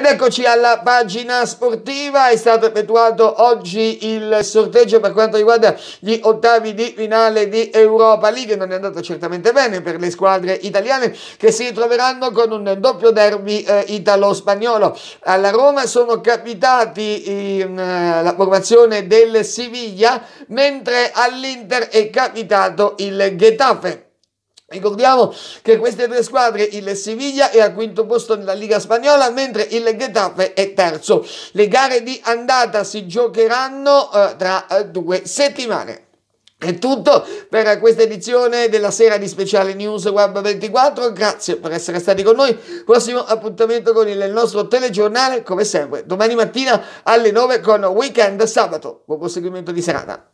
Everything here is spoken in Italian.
Ed eccoci alla pagina sportiva, è stato effettuato oggi il sorteggio per quanto riguarda gli ottavi di finale di Europa League, non è andato certamente bene per le squadre italiane che si ritroveranno con un doppio derby eh, italo-spagnolo. Alla Roma sono capitati in, eh, la formazione del Siviglia, mentre all'Inter è capitato il Getafe. Ricordiamo che queste tre squadre, il Siviglia è al quinto posto nella Liga Spagnola, mentre il Getafe è terzo. Le gare di andata si giocheranno eh, tra eh, due settimane. È tutto per questa edizione della sera di speciale News Web 24. Grazie per essere stati con noi. Prossimo appuntamento con il nostro telegiornale, come sempre, domani mattina alle 9 con Weekend Sabato. Buon proseguimento di serata.